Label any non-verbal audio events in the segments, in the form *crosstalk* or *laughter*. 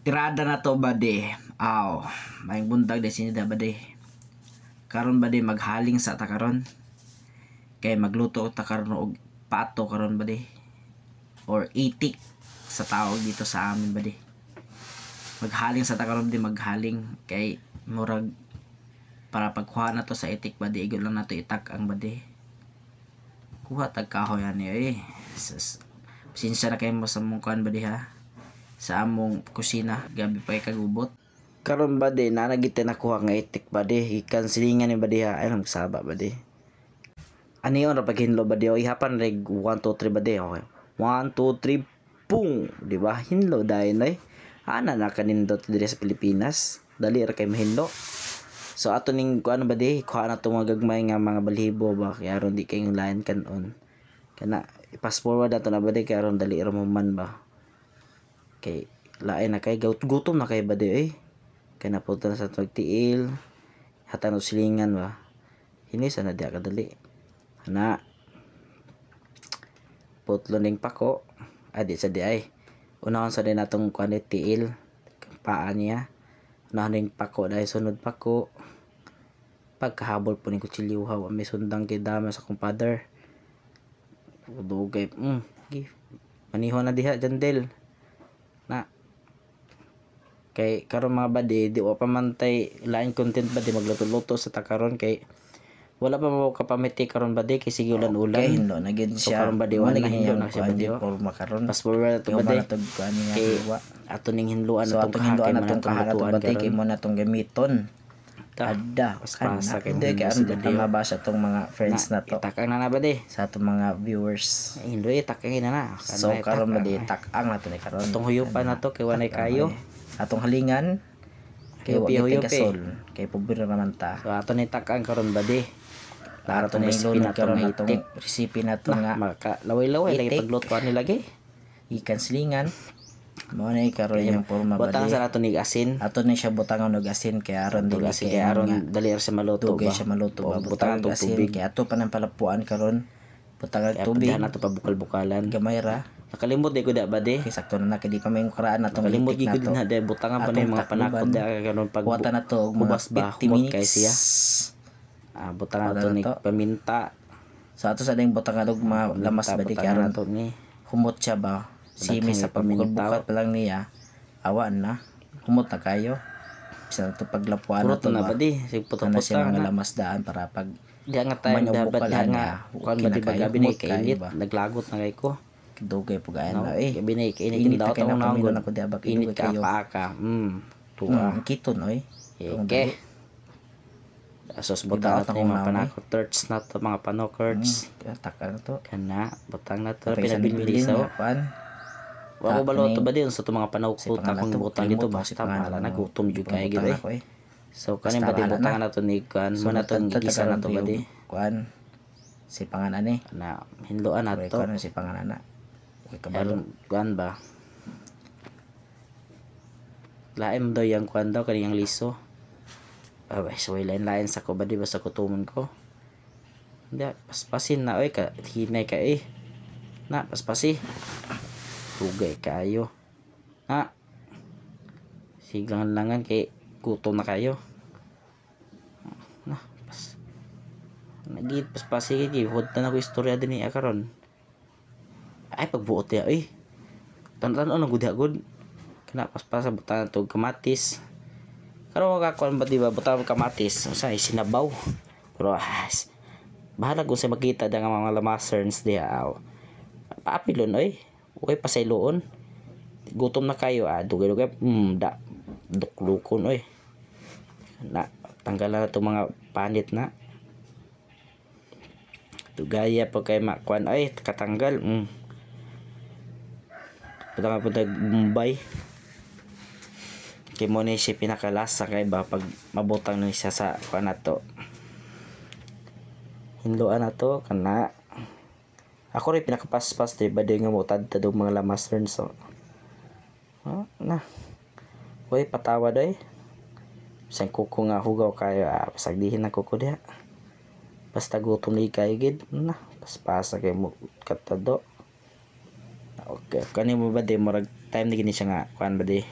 tirada na to bade aw may bundag din sinida bade karon bade maghaling sa ta karon kay magluto ta karon og pato karon bade or itik sa tao dito sa amin bade maghaling sa ta karon bade maghaling kay murag para pagkuha na to sa itik bade igol lang to itak ang bade kuha tag kahoy ani eh sus sinsya na kayo mo sa mong bade ha sa among kusina gabi pa kagubot karon ba di na nagite nakuha nga itik ba di ikan silingan ni ba di ha ay nagsaba ba di ani on ra paghinlo ba di o ihapan reg 1 2 3 ba di okay 1 2 3 pung di ba hinlo dai nay eh. ana na kanindot diri sa Pilipinas dali ra kay mahinlo so ato ning kuan ba di kuha na tong gagmay nga mga balibo ba kaya ron di kayong lain kanon kana i-fast forward ato na ba di kaya ron dali ra man ba kay lae na kay gut gutom na kay ba eh kay napunta na sa tagtiil hatano silingan ba hinisa na di kadali ana putlo ning pako adi ah, sa di ay unahon sa din natong kuan tiil paan niya unahon ning pako dahil sunod pako pagkahabol po ning kutsilyo hawa may sundang kay dama sa kumpadar dugay mm manihon na diha jandel kay karon mga badi di wa pamantay lain content ba di magluto-luto sa takaron kay wala pa mo kapamiti karon ba kay sige ulan ulan oh, kay no na gid siya so, oh. karon ba wala nahiyo na siya ba di makaron pas forward to ba di kay ato ning hinluan so, atong hinluan atong kahatuan ba di kay mo na tong gamiton ada kansa kay mo kay ang tama ba oh. tong mga friends na, to itakang na na ba sa atong mga viewers hindi itakang na na so karon ba di itakang na to ni karon tong huyupan na to kay wala kayo atong halingan kay wa gitay kasol kay pobre naman ta so ato ni takaan karon ba di para to ni lunod karon atong recipe nato nga maka laway-laway lagi pagluto ani lagi *laughs* ikan silingan mo ni karon yung porma ba butang sa nato ni asin ato ni siya butang og asin kay aron dili asin kay aron dali siya maluto ba siya maluto ba butang og asin kay ato pa nang palapuan karon butang og tubig ato pa bukal-bukalan gamay ra nakalimot di ko da bade. di sakto na nakadi pa may kuraan na tong nakalimot di ko din ha di butang pa na mga panakot da kanon ah, pag kuwata na to mga ba humot kay siya ah butang ato ni paminta so ato sa ding butang adog mga lamas ba di karon humot siya ba si mi sa pagbukat pa lang niya awa na humot na kayo sa to paglapuan na to na ba di sig putang putang na lamas daan para pag Diyan nga tayo dapat nga kuan ba di ba gabi ni kailit naglagot na kay ko dugay pugayan no. eh binay kay init daw tawo na ngon ako di abak init ka pa ka mm tuwa mm, kito no eh okay asos butang natin mga panako turts na to mga pano kurts mm, ataka na to kana butang na to pinabili sa pan Wala ko balo to ba din sa to mga panaw ko takong butang dito basta mahala na gutom jud kay gid eh So kanin ba din butang na to ni kan mo na to gigisa eh. na to ba di? Kuan si panganan ni. Na hinluan na to. Kuan si panganan na. Kabalo. Kuan ba? Laim daw yang kuan daw kaniyang liso. Abay, ah, so lain-lain sa ko ba di sa kutumon ko? Hindi, paspasin na oy ka, hinay ka eh. Na, paspasi. Hugay kayo. Na. Siglangan langan kay kutom na kayo. Na, pas. Nagit paspasi kay gihod na ko istorya din ni karon ay pagbuot niya eh tanan lang oh, gud gud kana paspasa butan tog kamatis karon makakuan ba diba butan kamatis usay sinabaw pero as ah, bahala ko sa makita da nga mga lamaserns diha aw paapilon oy oy pasayloon gutom na kayo ah dugay-dugay mm da duklukon oy na tanggalan na itong mga panit na tugaya pa kay makuan ay katanggal mm Punta ka punta Mumbai. Kay mo ni siya pinakalasa kay ba pag mabutang ni siya sa kuan to. Hinduan na to kana ako rin pinakapaspas di ba nga mo tad tadong mga lamas rin so. Oh, na. Uy, patawa doy. Sa kuko nga hugaw kayo ah, pasagdihin na kuko diha. Basta gutom ni kayo gid na. Paspasa kay mo katado okay kani mo ba de murag time ni gini siya nga kuan ba de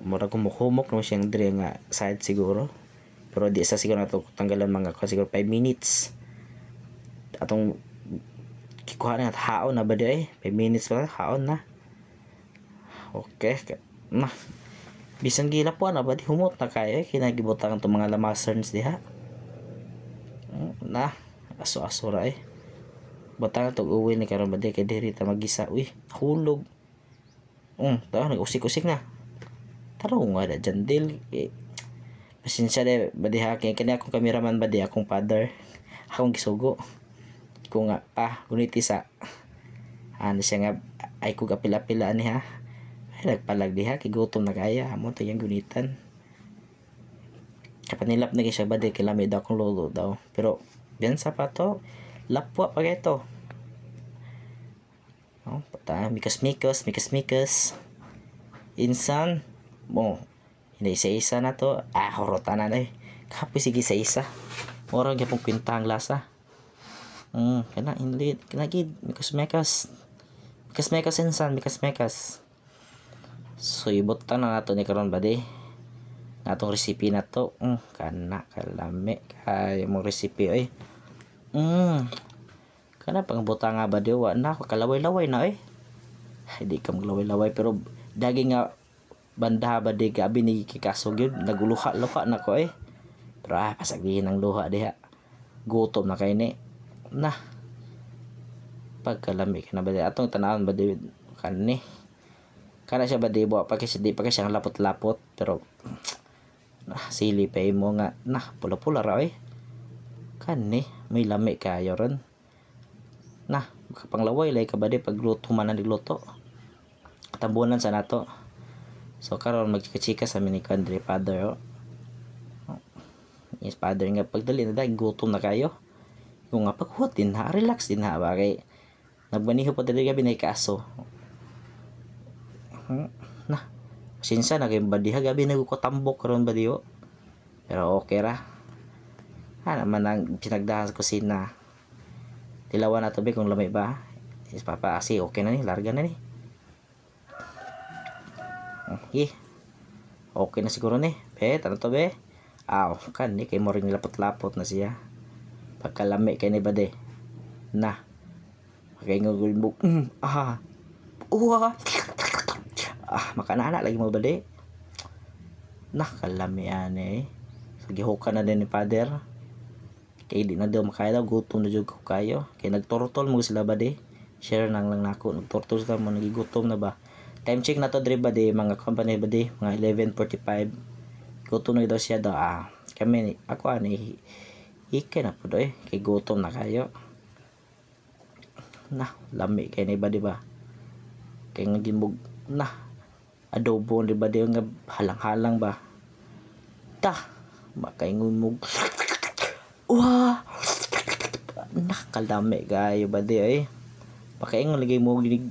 murag kumukumok no siyang dire nga side siguro pero di sa siguro nato tanggalan mga ko siguro 5 minutes atong kikuha na haon na ba de eh 5 minutes pa haon na okay na bisang gila po na ba di humot na kayo eh kinagibutang itong mga lamasterns ha hmm, na aso-aso ra eh batang tog uwi ni karon bade kay diri ta magisa uy hulog um mm, ta nagusik-usik na taro nga da jandil eh, de bade ha kay kani akong cameraman bade akong father akong gisugo ko nga pa ah, guniti sa ano siya nga ay kog apila-pila ani ha ay nagpalag diha kay gutom na kaya amo ta yang gunitan kapanilap na kay siya bade kay lamay daw akong lolo daw pero biyansa pa to lapwa pa ito oh, pata mikas mikas mikas mikas insan mo oh, hindi isa isa na to ah horota na eh kapoy sige isa isa moro gyapong kwinta ang lasa mm kana inlit kana gid mikas mikas mikas mikas insan mikas mikas so ibot na nato ni karon ba di natong recipe na to mm, kana kalami kay mo recipe oy eh. Mm. Kana pang buta nga ba diwa na kalaway-laway na eh. Hindi kam kalaway-laway pero dagi nga banda ba di ka binikikaso gyud naguluha-luha na ko eh. Pero ah, pasagdihin ang luha diha. Gutom na kay ni. Na. Pagkalami ka na ba di. Atong tanawan ba di kani. Kana siya ba di buwa pa kasi di pa kasi lapot-lapot pero *tsk* nah, sili pa mo nga nah pula-pula ra eh ni may lami kayo ron na kapanglaway lay kabadi pagluto man ang luto katambunan sa nato so karon magchika-chika sa mini country father oh. yes father nga pagdali na dahil gutom na kayo yung nga paghuot din ha relax din ha bagay nagbaniho pa dali gabi na ikaso hmm, na sinsa na kayong badiha gabi nagukotambok karon badiyo oh. pero okay ra ha naman ang pinagdahan sa kusina dilawan na tubig kung lamay ba is papaasi ah, okay na ni larga na ni okay hmm, eh. okay na siguro ni bet ano to be aw ah, oh, kan ni kay moring lapot-lapot na siya pagkalami kay ni bade na kay ngagul mo mm, ah uwa ah makanana lagi mo bade nakalami ane eh. hukan na din ni father kay di na daw makaya gutom na jud ko kayo kay nagtortol mo sila ba di share nang lang nako nagturtol sila mo nagigutom na ba time check na to dre ba di mga company ba di mga 11:45 gutom na daw siya daw ah kami ako ani ah, ike na po do eh kay gutom na kayo na lami kay ni ba di ba kay nga gimog na adobo di ba di nga halang-halang ba ta makaingumog *laughs* Wow! Nakakalami kayo ba di ay? Pakaing lagay mo ginig.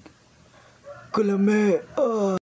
kalame Ah!